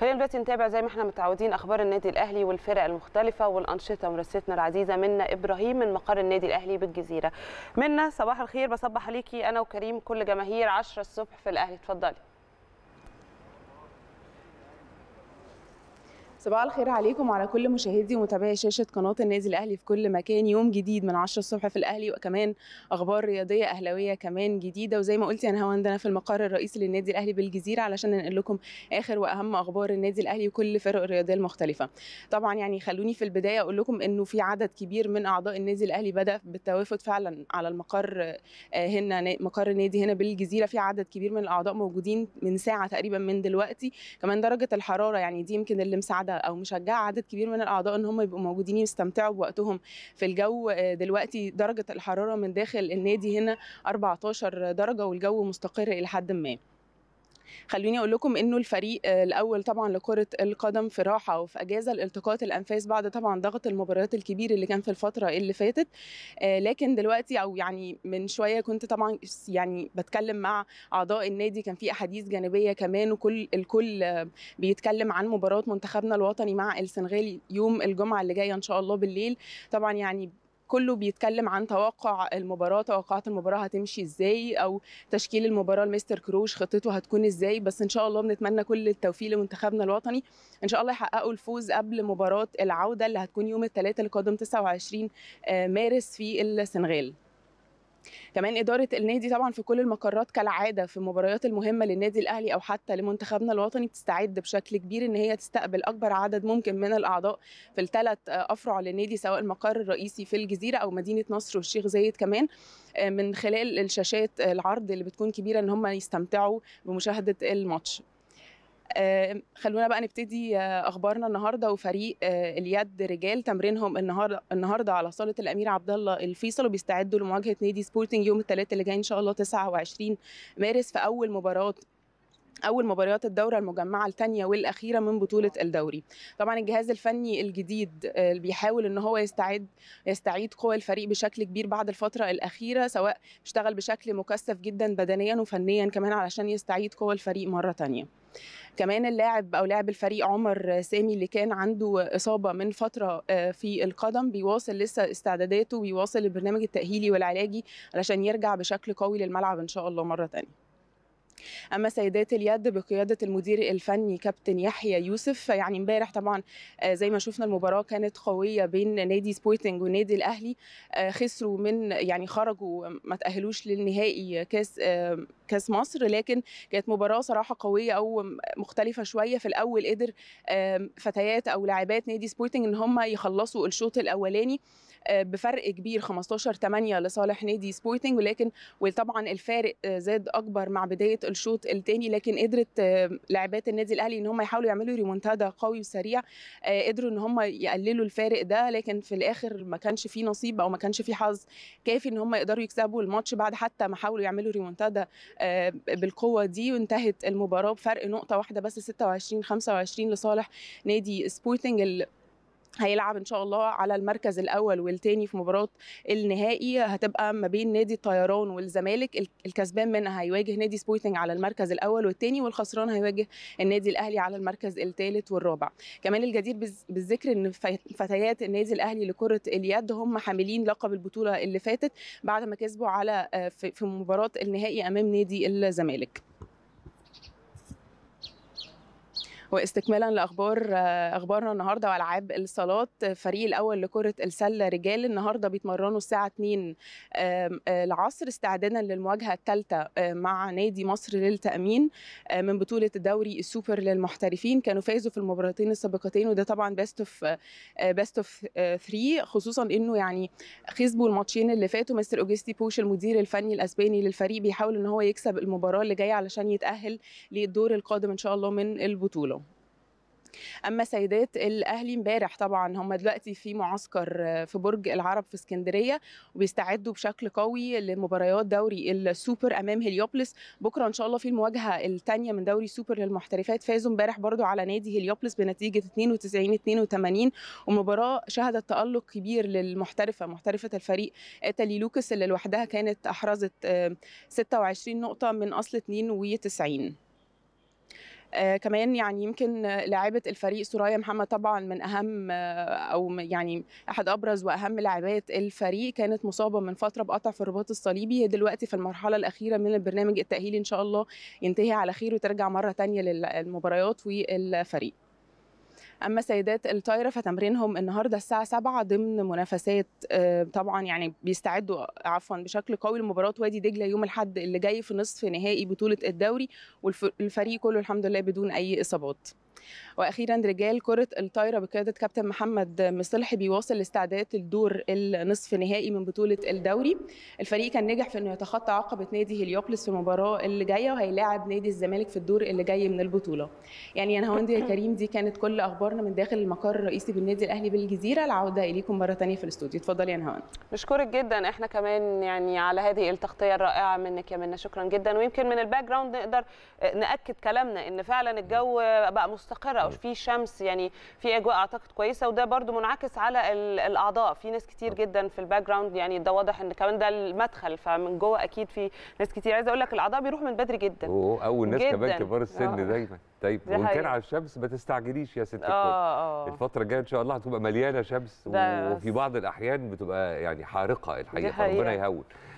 خلينا دلوقتي نتابع زي ما احنا متعودين اخبار النادي الاهلي والفرق المختلفه والانشطه مرستنا العزيزه منا ابراهيم من مقر النادي الاهلي بالجزيره منا صباح الخير بصبح عليكي انا وكريم كل جماهير 10 الصبح في الاهلي اتفضلي صباح الخير عليكم وعلى كل مشاهدي ومتابعي شاشه قناه النادي الاهلي في كل مكان يوم جديد من 10 الصبح في الاهلي وكمان اخبار رياضيه اهلاويه كمان جديده وزي ما قلت انا هو عندنا في المقر الرئيسي للنادي الاهلي بالجزيره علشان ننقل لكم اخر واهم اخبار النادي الاهلي وكل فرق الرياضيه المختلفه طبعا يعني خلوني في البدايه اقول لكم انه في عدد كبير من اعضاء النادي الاهلي بدا بالتوافد فعلا على المقر آه، هنا مقر النادي هنا بالجزيره في عدد كبير من الاعضاء موجودين من ساعه تقريبا من دلوقتي كمان درجه الحراره يعني دي يمكن اللي مساعده او مشجعه عدد كبير من الاعضاء ان هم يبقوا موجودين يستمتعوا بوقتهم في الجو آه، دلوقتي درجه الحراره من داخل النادي هنا 14 درجه والجو مستقر الى حد ما خليني اقول لكم انه الفريق آه، الاول طبعا لكره القدم في راحه وفي اجازه لالتقاط الانفاس بعد طبعا ضغط المباريات الكبير اللي كان في الفتره اللي فاتت آه، لكن دلوقتي او يعني من شويه كنت طبعا يعني بتكلم مع اعضاء النادي كان في احاديث جانبيه كمان وكل الكل بيتكلم عن مباراه منتخبنا الوطني مع السنغال يوم الجمعه اللي جايه ان شاء الله بالليل طبعا يعني كله بيتكلم عن توقع المباراه توقعات المباراه هتمشي ازاي او تشكيل المباراه لمستر كروش خطته هتكون ازاي بس ان شاء الله بنتمنى كل التوفيق لمنتخبنا الوطني ان شاء الله يحققوا الفوز قبل مباراه العوده اللي هتكون يوم الثلاثاء القادم 29 مارس في السنغال كمان اداره النادي طبعا في كل المقرات كالعاده في المباريات المهمه للنادي الاهلي او حتى لمنتخبنا الوطني بتستعد بشكل كبير ان هي تستقبل اكبر عدد ممكن من الاعضاء في الثلاث افرع للنادي سواء المقر الرئيسي في الجزيره او مدينه نصر والشيخ زايد كمان آه، من خلال الشاشات العرض اللي بتكون كبيره ان هم يستمتعوا بمشاهده الماتش خلونا بقى نبتدي آه، اخبارنا النهارده وفريق آه، اليد رجال تمرينهم النهارده النهارده على صاله الامير عبد الله الفيصل وبيستعدوا لمواجهه نادي سبورتنج يوم الثلاثاء اللي جاي ان شاء الله 29 مارس في اول مباراه اول مباريات الدوره المجمعه الثانيه والاخيره من بطوله الدوري طبعا الجهاز الفني الجديد آه، اللي بيحاول ان هو يستعد يستعيد قوى الفريق بشكل كبير بعد الفتره الاخيره سواء اشتغل بشكل مكثف جدا بدنيا وفنيا كمان علشان يستعيد قوى الفريق مره ثانيه كمان اللاعب او لاعب الفريق عمر سامي اللي كان عنده اصابه من فتره آه، في القدم بيواصل لسه استعداداته بيواصل البرنامج التاهيلي والعلاجي علشان يرجع بشكل قوي للملعب ان شاء الله مره ثانيه اما سيدات اليد بقياده المدير الفني كابتن يحيى يوسف يعني امبارح طبعا آه، زي ما شفنا المباراه كانت قويه بين نادي سبورتنج والنادي الاهلي آه، خسروا من يعني خرجوا ما تاهلوش للنهائي كاس آه، كاس مصر لكن كانت مباراه صراحه قويه او مختلفه شويه في الاول قدر فتيات او لاعبات نادي سبورتنج ان هم يخلصوا الشوط الاولاني آه، بفرق كبير 15 8 لصالح نادي سبورتنج ولكن وطبعا الفارق آه، زاد اكبر مع بدايه الشوط الثاني لكن قدرت آه، لاعبات النادي الاهلي ان هم يحاولوا يعملوا ريمونتادا قوي وسريع قدروا ان هم يقللوا الفارق ده لكن في الاخر ما كانش في نصيب او ما كانش في حظ كافي ان هم يقدروا يكسبوا الماتش بعد حتى ما حاولوا يعملوا ريمونتادا بالقوه دي وانتهت المباراه بفرق نقطه واحده بس 26 25 لصالح نادي سبورتنج هيلعب ان شاء الله على المركز الاول والثاني في مباراه النهائي هتبقى ما بين نادي الطيران والزمالك الكسبان منها هيواجه نادي سبورتنج على المركز الاول والثاني والخسران هيواجه النادي الاهلي على المركز الثالث والرابع كمان الجدير بالذكر ان فتيات النادي الاهلي لكره اليد هم حاملين لقب البطوله اللي فاتت بعد ما كسبوا على آه، في مباراه النهائي امام نادي الزمالك واستكمالا لاخبار اخبارنا النهارده والعاب الصالات الفريق الاول لكره السله رجال النهارده بيتمرنوا الساعه 2 آه، العصر استعدادا للمواجهه الثالثه آه، مع نادي مصر للتامين آه، من بطوله الدوري السوبر للمحترفين كانوا فازوا في المباراتين السابقتين وده طبعا بيست اوف بيست اوف 3 خصوصا انه يعني خسبوا الماتشين اللي فاتوا مستر اوجستي بوش المدير الفني الاسباني للفريق بيحاول ان هو يكسب المباراه اللي جايه علشان يتاهل للدور القادم ان شاء الله من البطوله اما سيدات الاهلي امبارح طبعا هم دلوقتي في معسكر آه، في برج العرب في اسكندريه وبيستعدوا بشكل قوي لمباريات دوري السوبر امام هليوبلس بكره ان شاء الله في المواجهه الثانيه من دوري السوبر للمحترفات فازوا امبارح برضو على نادي هليوبلس بنتيجه 92 82 ومباراه شهدت تالق كبير للمحترفه محترفه الفريق اتالي لوكس اللي لوحدها كانت احرزت 26 آه، نقطه من اصل 92 آه، كمان يعني يمكن لاعيبه الفريق سرايا محمد طبعا من اهم آه، او يعني احد ابرز واهم لاعبات الفريق كانت مصابه من فتره بقطع في الرباط الصليبي هي دلوقتي في المرحله الاخيره من البرنامج التاهيلي ان شاء الله ينتهي على خير وترجع مره ثانيه للمباريات والفريق اما سيدات الطايره فتمرينهم النهارده الساعه 7 ضمن منافسات آه، طبعا يعني بيستعدوا عفوا بشكل قوي لمباراه وادي دجله يوم الاحد اللي جاي في نصف نهائي بطوله الدوري والفريق كله الحمد لله بدون اي اصابات واخيرا رجال كره الطايره بقياده كابتن محمد مصلحي بيواصل الاستعداد للدور النصف نهائي من بطوله الدوري الفريق كان نجح في انه يتخطى عقبه نادي هليوبلس في المباراه اللي جايه وهيلاعب نادي الزمالك في الدور اللي جاي من البطوله يعني انا هوندي يا كريم دي كانت كل اخبارنا من داخل المقر الرئيسي بالنادي الاهلي بالجزيره العوده اليكم مره ثانيه في الاستوديو اتفضلي يا نهاوند بشكرك جدا احنا كمان يعني على هذه التغطيه الرائعه منك يا منى شكرا جدا ويمكن من الباك جراوند نقدر ناكد كلامنا ان فعلا الجو بقى مستقره او في شمس يعني في اجواء اعتقد كويسه وده برده منعكس على الاعضاء في ناس كتير جدا في الباك جراوند يعني ده واضح ان كمان ده المدخل فمن جوه اكيد في ناس كتير عايزه اقول لك الاعضاء بيروحوا من بدري جدا اول ناس كمان كبار السن آه. دايما طيب وان كان على الشمس ما تستعجليش يا ست الكل آه آه. الفتره الجايه ان شاء الله هتبقى مليانه شمس وفي بعض الاحيان بتبقى يعني حارقه الحقيقه ربنا يهون